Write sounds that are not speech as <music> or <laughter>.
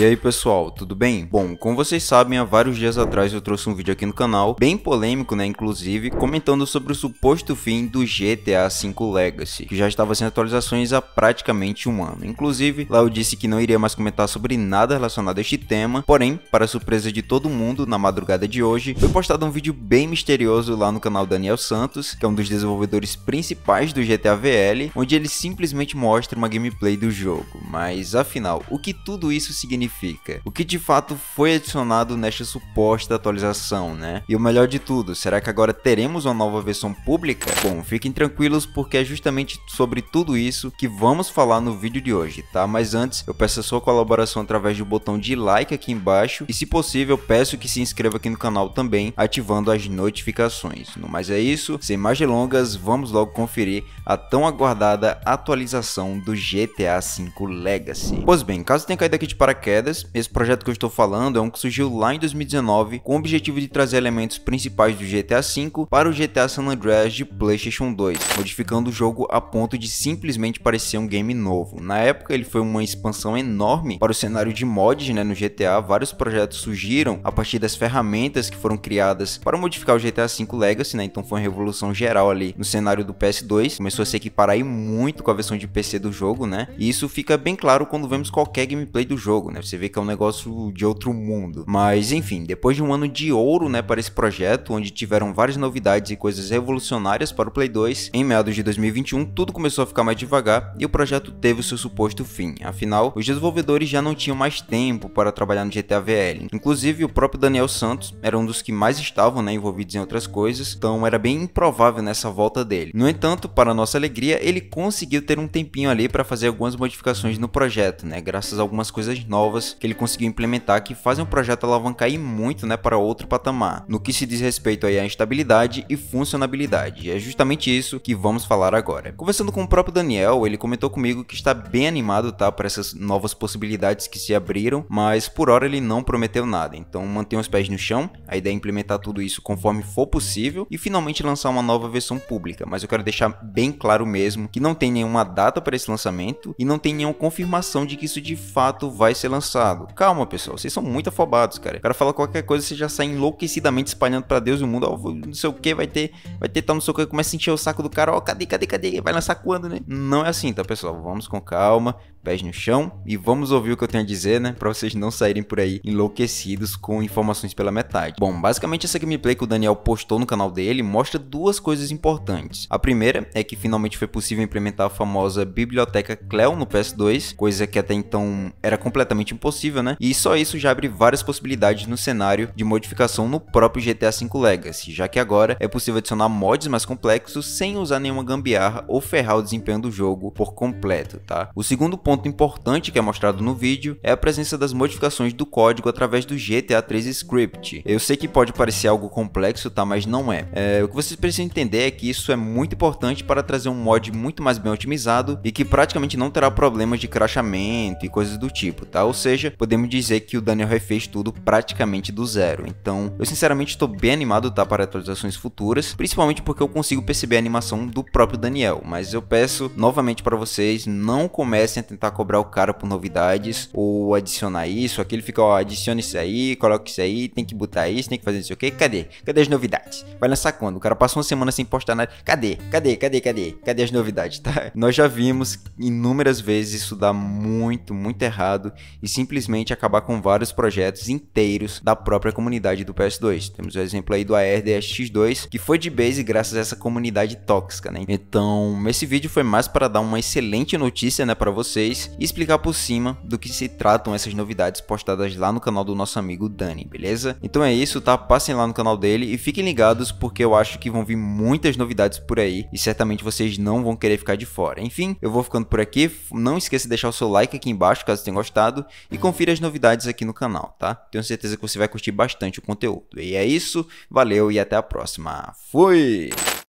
E aí pessoal, tudo bem? Bom, como vocês sabem, há vários dias atrás eu trouxe um vídeo aqui no canal, bem polêmico né, inclusive, comentando sobre o suposto fim do GTA V Legacy, que já estava sem atualizações há praticamente um ano. Inclusive, lá eu disse que não iria mais comentar sobre nada relacionado a este tema, porém, para surpresa de todo mundo, na madrugada de hoje, foi postado um vídeo bem misterioso lá no canal Daniel Santos, que é um dos desenvolvedores principais do GTA VL, onde ele simplesmente mostra uma gameplay do jogo. Mas afinal, o que tudo isso significa significa, o que de fato foi adicionado nesta suposta atualização, né? E o melhor de tudo, será que agora teremos uma nova versão pública? Bom, fiquem tranquilos porque é justamente sobre tudo isso que vamos falar no vídeo de hoje, tá? Mas antes, eu peço a sua colaboração através do botão de like aqui embaixo e se possível, peço que se inscreva aqui no canal também, ativando as notificações. No mais é isso, sem mais delongas, vamos logo conferir a tão aguardada atualização do GTA V Legacy. Pois bem, caso tenha caído aqui de paraquedas, paraquedas. Esse projeto que eu estou falando é um que surgiu lá em 2019 com o objetivo de trazer elementos principais do GTA V para o GTA San Andreas de PlayStation 2, modificando o jogo a ponto de simplesmente parecer um game novo. Na época ele foi uma expansão enorme para o cenário de mods né, no GTA, vários projetos surgiram a partir das ferramentas que foram criadas para modificar o GTA V Legacy, né? então foi uma revolução geral ali no cenário do PS2, começou a se equiparar aí muito com a versão de PC do jogo, né? E isso fica bem claro quando vemos qualquer gameplay do jogo, né? né? Você vê que é um negócio de outro mundo. Mas enfim, depois de um ano de ouro, né, para esse projeto, onde tiveram várias novidades e coisas revolucionárias para o Play 2, em meados de 2021 tudo começou a ficar mais devagar e o projeto teve o seu suposto fim. Afinal, os desenvolvedores já não tinham mais tempo para trabalhar no GTA VL. Inclusive, o próprio Daniel Santos era um dos que mais estavam, né, envolvidos em outras coisas, então era bem improvável nessa volta dele. No entanto, para nossa alegria, ele conseguiu ter um tempinho ali para fazer algumas modificações no projeto, né, graças a algumas coisas novas novas que ele conseguiu implementar que fazem o projeto alavancar e muito né, para outro patamar, no que se diz respeito aí à estabilidade e funcionabilidade. E é justamente isso que vamos falar agora. Conversando com o próprio Daniel, ele comentou comigo que está bem animado tá, para essas novas possibilidades que se abriram, mas por hora ele não prometeu nada, então mantenha os pés no chão, a ideia é implementar tudo isso conforme for possível e finalmente lançar uma nova versão pública, mas eu quero deixar bem claro mesmo que não tem nenhuma data para esse lançamento e não tem nenhuma confirmação de que isso de fato vai ser lançado cansado. Calma, pessoal, vocês são muito afobados, cara. O cara fala qualquer coisa, você já sai enlouquecidamente espalhando para Deus e o mundo, ó, não sei o que, vai ter, vai ter tal, não sei o que, começa a sentir o saco do cara, ó, cadê, cadê, cadê, vai lançar quando, né? Não é assim, tá, pessoal? Vamos com calma, pés no chão e vamos ouvir o que eu tenho a dizer, né? Pra vocês não saírem por aí enlouquecidos com informações pela metade. Bom, basicamente essa gameplay que o Daniel postou no canal dele mostra duas coisas importantes. A primeira é que finalmente foi possível implementar a famosa biblioteca Cleo no PS2, coisa que até então era completamente impossível, né? E só isso já abre várias possibilidades no cenário de modificação no próprio GTA V Legacy, já que agora é possível adicionar mods mais complexos sem usar nenhuma gambiarra ou ferrar o desempenho do jogo por completo, tá? O segundo ponto ponto importante que é mostrado no vídeo é a presença das modificações do código através do GTA 3 Script. Eu sei que pode parecer algo complexo, tá? Mas não é. é o que vocês precisam entender é que isso é muito importante para trazer um mod muito mais bem otimizado e que praticamente não terá problemas de crachamento e coisas do tipo, tá? Ou seja, podemos dizer que o Daniel refez tudo praticamente do zero. Então, eu sinceramente estou bem animado, tá? Para atualizações futuras, principalmente porque eu consigo perceber a animação do próprio Daniel. Mas eu peço novamente para vocês, não comecem a tentar tentar cobrar o cara por novidades ou adicionar isso, aquilo fica, ó, adiciona isso aí, coloca isso aí, tem que botar isso, tem que fazer isso aqui. Cadê? Cadê as novidades? Vai lançar quando? O cara passou uma semana sem postar nada. Cadê? Cadê? Cadê? Cadê? Cadê as novidades, <laughs> tá? Nós já vimos inúmeras vezes isso dar muito, muito errado e simplesmente acabar com vários projetos inteiros da própria comunidade do PS2. Temos o exemplo aí do ARDSX2, que foi de base graças a essa comunidade tóxica, né? Então, esse vídeo foi mais para dar uma excelente notícia, né, para vocês vocês e explicar por cima do que se tratam essas novidades postadas lá no canal do nosso amigo Dani, beleza? Então é isso, tá? Passem lá no canal dele e fiquem ligados porque eu acho que vão vir muitas novidades por aí e certamente vocês não vão querer ficar de fora. Enfim, eu vou ficando por aqui. Não esqueça de deixar o seu like aqui embaixo caso tenha gostado e confira as novidades aqui no canal, tá? Tenho certeza que você vai curtir bastante o conteúdo. E é isso, valeu e até a próxima. Fui!